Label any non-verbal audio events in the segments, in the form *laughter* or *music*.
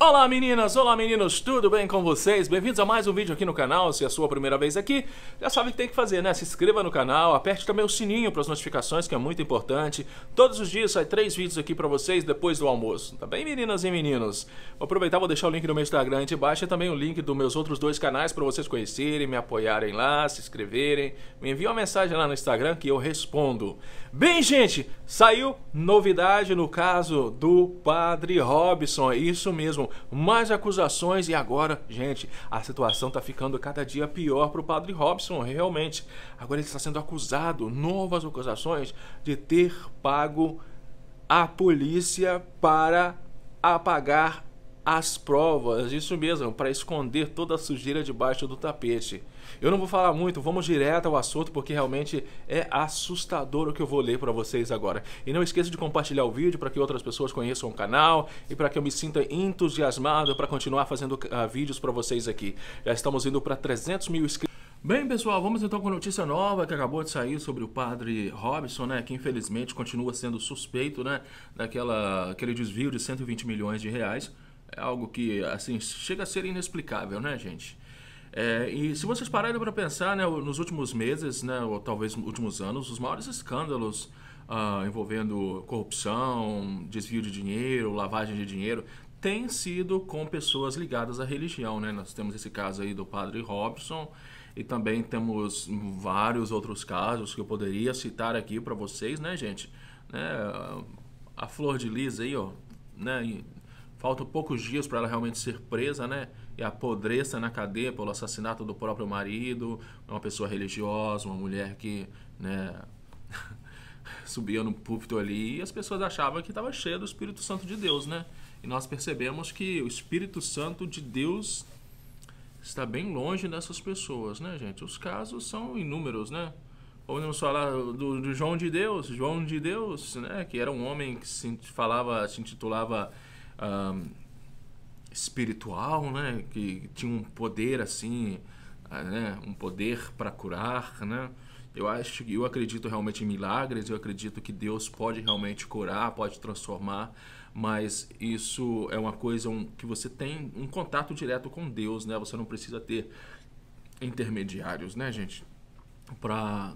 Olá meninas, olá meninos, tudo bem com vocês? Bem-vindos a mais um vídeo aqui no canal, se é a sua primeira vez aqui, já sabe o que tem que fazer, né? Se inscreva no canal, aperte também o sininho para as notificações, que é muito importante. Todos os dias sai três vídeos aqui para vocês depois do almoço, tá bem meninas e meninos? Vou aproveitar, vou deixar o link do meu Instagram aí embaixo e também o link dos meus outros dois canais para vocês conhecerem, me apoiarem lá, se inscreverem. Me envia uma mensagem lá no Instagram que eu respondo. Bem gente, saiu novidade no caso do Padre Robson, isso mesmo mais acusações e agora, gente, a situação está ficando cada dia pior para o padre Robson, realmente. Agora ele está sendo acusado, novas acusações, de ter pago a polícia para apagar as provas, isso mesmo, para esconder toda a sujeira debaixo do tapete. Eu não vou falar muito, vamos direto ao assunto porque realmente é assustador o que eu vou ler para vocês agora. E não esqueça de compartilhar o vídeo para que outras pessoas conheçam o canal e para que eu me sinta entusiasmado para continuar fazendo uh, vídeos para vocês aqui. Já estamos indo para 300 mil inscritos. Bem, pessoal, vamos então com notícia nova que acabou de sair sobre o padre Robson, né, que infelizmente continua sendo suspeito, né, daquela aquele desvio de 120 milhões de reais. É algo que assim chega a ser inexplicável, né, gente? É, e se vocês pararem para pensar, né, nos últimos meses, né, ou talvez nos últimos anos, os maiores escândalos ah, envolvendo corrupção, desvio de dinheiro, lavagem de dinheiro, têm sido com pessoas ligadas à religião. Né? Nós temos esse caso aí do padre Robson e também temos vários outros casos que eu poderia citar aqui para vocês, né, gente? Né, a flor de Liz aí, ó, né, Faltam poucos dias para ela realmente ser presa, né? E apodreça na cadeia pelo assassinato do próprio marido, uma pessoa religiosa, uma mulher que, né, *laughs* subia no púlpito ali e as pessoas achavam que estava cheia do Espírito Santo de Deus, né? E nós percebemos que o Espírito Santo de Deus está bem longe dessas pessoas, né, gente? Os casos são inúmeros, né? Vamos falar do, do João de Deus, João de Deus, né? Que era um homem que se falava, se intitulava um, espiritual, né? Que tinha um poder assim, ah, né? Um poder para curar, né? Eu acho, eu acredito realmente em milagres. Eu acredito que Deus pode realmente curar, pode transformar. Mas isso é uma coisa um, que você tem um contato direto com Deus, né? Você não precisa ter intermediários, né, gente? Para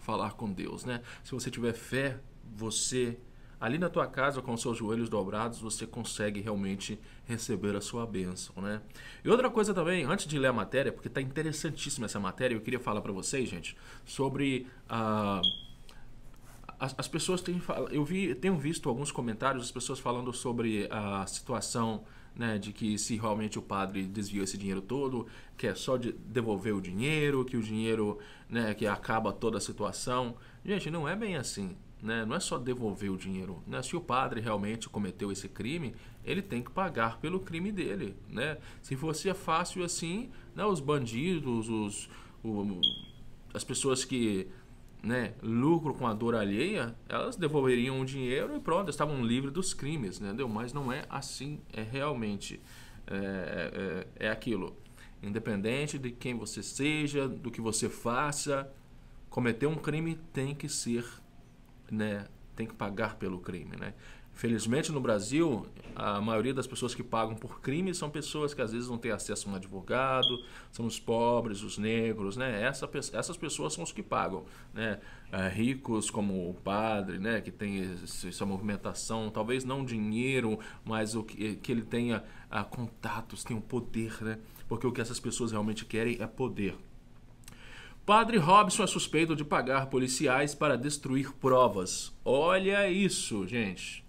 falar com Deus, né? Se você tiver fé, você ali na tua casa, com os seus joelhos dobrados, você consegue realmente receber a sua bênção, né? E outra coisa também, antes de ler a matéria, porque está interessantíssima essa matéria, eu queria falar para vocês, gente, sobre a ah, as, as, pessoas têm eu vi tenho visto alguns comentários as pessoas falando sobre a situação né, de que se realmente o padre desviou esse dinheiro todo, que é só de devolver o dinheiro, que o dinheiro, né, que acaba toda a situação. Gente, não é bem assim. Né? Não é só devolver o dinheiro. Né? Se o padre realmente cometeu esse crime, ele tem que pagar pelo crime dele. Né? Se fosse fácil assim, né? os bandidos, os, o, as pessoas que né, lucro com a dor alheia, elas devolveriam o dinheiro e pronto, estavam livres dos crimes, né? entendeu? Mas não é assim, é realmente é, é, é, aquilo. Independente de quem você seja, do que você faça, cometer um crime tem que ser né, tem que pagar pelo crime, né? Felizmente no Brasil, a maioria das pessoas que pagam por crime são pessoas que às vezes não têm acesso a um advogado, são os pobres, os negros, né? Essa, essas pessoas são os que pagam, né? É, ricos como o padre, né? Que tem essa movimentação, talvez não dinheiro, mas o que, que ele tenha ah, contatos, tenha um poder, né? Porque o que essas pessoas realmente querem é poder. Padre Robson é suspeito de pagar policiais para destruir provas. Olha isso, gente.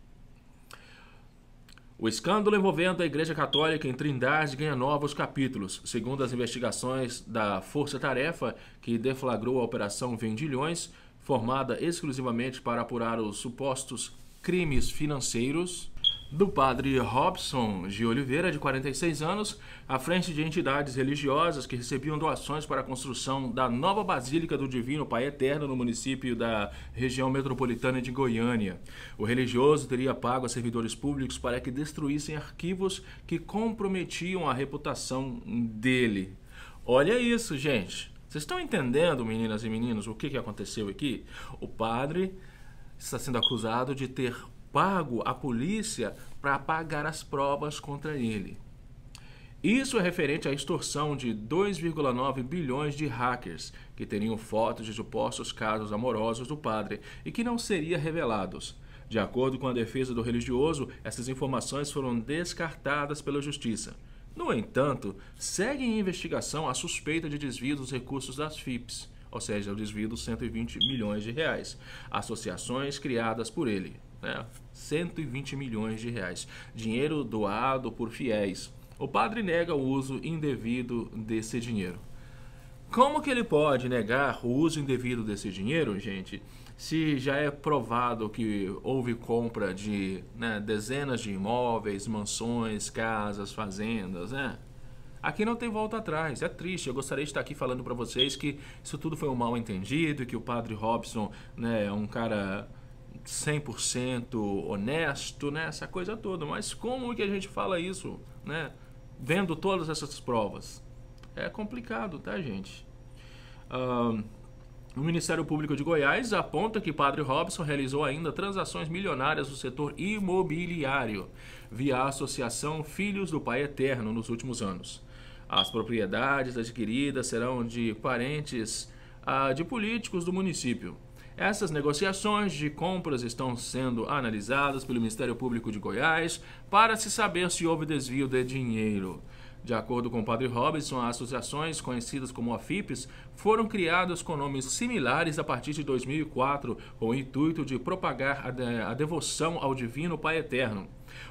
O escândalo envolvendo a Igreja Católica em Trindade ganha novos capítulos. Segundo as investigações da Força Tarefa, que deflagrou a Operação Vendilhões, formada exclusivamente para apurar os supostos crimes financeiros do padre Robson de Oliveira, de 46 anos, à frente de entidades religiosas que recebiam doações para a construção da nova Basílica do Divino Pai Eterno no município da região metropolitana de Goiânia. O religioso teria pago a servidores públicos para que destruíssem arquivos que comprometiam a reputação dele. Olha isso, gente! Vocês estão entendendo, meninas e meninos, o que, que aconteceu aqui? O padre está sendo acusado de ter pago à polícia para apagar as provas contra ele. Isso é referente à extorsão de 2,9 bilhões de hackers que teriam fotos de supostos casos amorosos do padre e que não seriam revelados. De acordo com a defesa do religioso, essas informações foram descartadas pela justiça. No entanto, segue em investigação a suspeita de desvio dos recursos das FIPs, ou seja, o desvio dos 120 milhões de reais, associações criadas por ele. É, 120 milhões de reais. Dinheiro doado por fiéis. O padre nega o uso indevido desse dinheiro. Como que ele pode negar o uso indevido desse dinheiro, gente, se já é provado que houve compra de né, dezenas de imóveis, mansões, casas, fazendas, né? Aqui não tem volta atrás, é triste. Eu gostaria de estar aqui falando para vocês que isso tudo foi um mal entendido, que o padre Robson né, é um cara 100% honesto, né? Essa coisa toda. Mas como que a gente fala isso, né? Vendo todas essas provas. É complicado, tá, gente? Uh, o Ministério Público de Goiás aponta que Padre Robson realizou ainda transações milionárias no setor imobiliário via a Associação Filhos do Pai Eterno nos últimos anos. As propriedades adquiridas serão de parentes uh, de políticos do município. Essas negociações de compras estão sendo analisadas pelo Ministério Público de Goiás para se saber se houve desvio de dinheiro. De acordo com o padre Robinson, as associações conhecidas como AFIPs foram criadas com nomes similares a partir de 2004, com o intuito de propagar a devoção ao Divino Pai Eterno.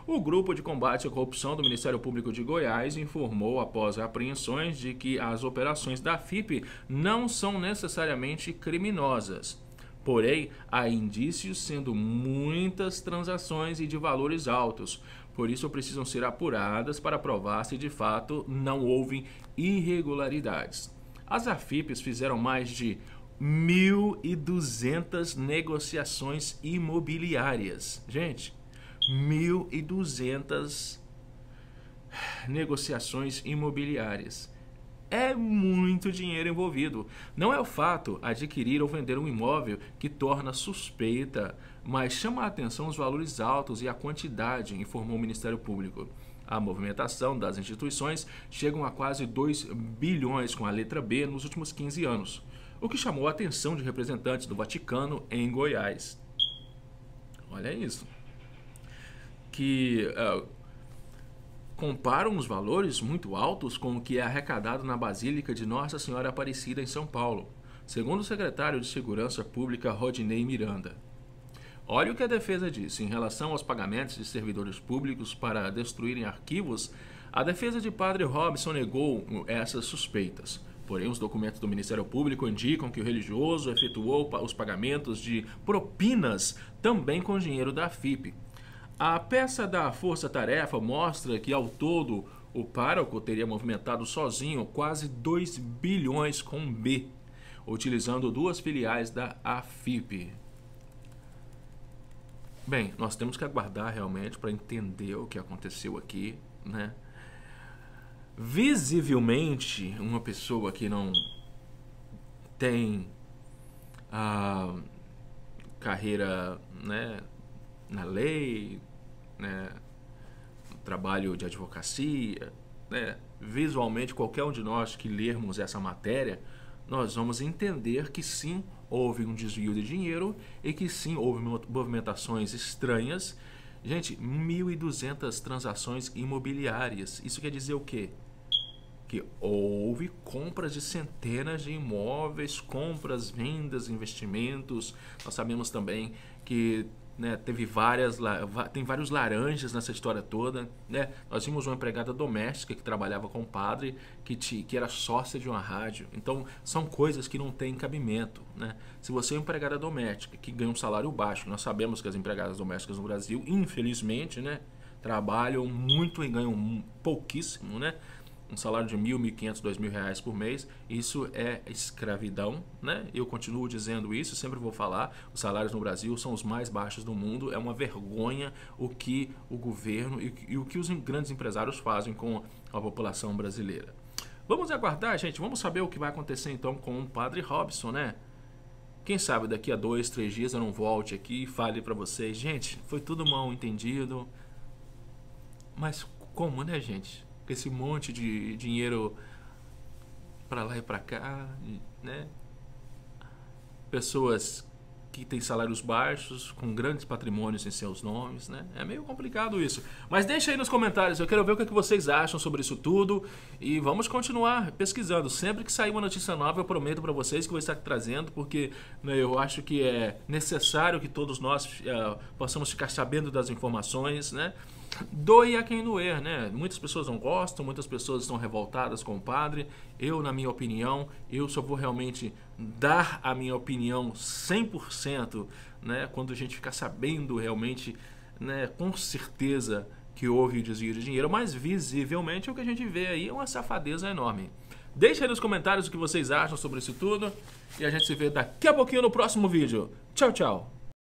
O Grupo de Combate à Corrupção do Ministério Público de Goiás informou, após apreensões, de que as operações da FIP não são necessariamente criminosas. Porém, há indícios sendo muitas transações e de valores altos, por isso precisam ser apuradas para provar se de fato não houve irregularidades. As AFIPs fizeram mais de 1.200 negociações imobiliárias. Gente, 1.200 negociações imobiliárias é muito dinheiro envolvido. Não é o fato adquirir ou vender um imóvel que torna suspeita, mas chama a atenção os valores altos e a quantidade, informou o Ministério Público. A movimentação das instituições chegam a quase 2 bilhões com a letra B nos últimos 15 anos, o que chamou a atenção de representantes do Vaticano em Goiás. Olha isso. Que uh, comparam os valores muito altos com o que é arrecadado na Basílica de Nossa Senhora Aparecida em São Paulo, segundo o secretário de Segurança Pública Rodinei Miranda. Olha o que a defesa disse em relação aos pagamentos de servidores públicos para destruírem arquivos. A defesa de Padre Robson negou hum, essas suspeitas. Porém, os documentos do Ministério Público indicam que o religioso efetuou os pagamentos de propinas também com dinheiro da FIP, a peça da Força Tarefa mostra que, ao todo, o pároco teria movimentado sozinho quase 2 bilhões com B, utilizando duas filiais da AFIP. Bem, nós temos que aguardar realmente para entender o que aconteceu aqui, né? Visivelmente, uma pessoa que não tem a carreira, né, na lei, né, no trabalho de advocacia, né, visualmente qualquer um de nós que lermos essa matéria, nós vamos entender que sim houve um desvio de dinheiro e que sim houve movimentações estranhas. Gente, 1.200 transações imobiliárias. Isso quer dizer o quê? Que houve compras de centenas de imóveis, compras, vendas, investimentos. Nós sabemos também que né? Teve várias, tem vários laranjas nessa história toda, né? Nós vimos uma empregada doméstica que trabalhava com um padre que, te, que era sócia de uma rádio. Então, são coisas que não têm cabimento, né? Se você é uma empregada doméstica que ganha um salário baixo, nós sabemos que as empregadas domésticas no Brasil, infelizmente, né? Trabalham muito e ganham pouquíssimo, né? um salário de mil, mil quinhentos, dois mil reais por mês, isso é escravidão, né? Eu continuo dizendo isso, sempre vou falar. Os salários no Brasil são os mais baixos do mundo. É uma vergonha o que o governo e, e o que os grandes empresários fazem com a população brasileira. Vamos aguardar, gente. Vamos saber o que vai acontecer então com o Padre Robson, né? Quem sabe daqui a dois, três dias eu não volte aqui e fale para vocês, gente, foi tudo mal entendido. Mas como, né, gente? esse monte de dinheiro para lá e para cá, né? Pessoas que têm salários baixos, com grandes patrimônios em seus nomes, né? É meio complicado isso. Mas deixa aí nos comentários, eu quero ver o que, é que vocês acham sobre isso tudo e vamos continuar pesquisando. Sempre que sair uma notícia nova, eu prometo para vocês que vou estar trazendo, porque né, eu acho que é necessário que todos nós uh, possamos ficar sabendo das informações, né? Doe a quem doer, né? Muitas pessoas não gostam, muitas pessoas estão revoltadas com o padre. Eu, na minha opinião, eu só vou realmente dar a minha opinião 100%, né? Quando a gente ficar sabendo realmente, né, com certeza que houve desvio de dinheiro, mas visivelmente o que a gente vê aí é uma safadeza enorme. Deixe aí nos comentários o que vocês acham sobre isso tudo e a gente se vê daqui a pouquinho no próximo vídeo. Tchau, tchau!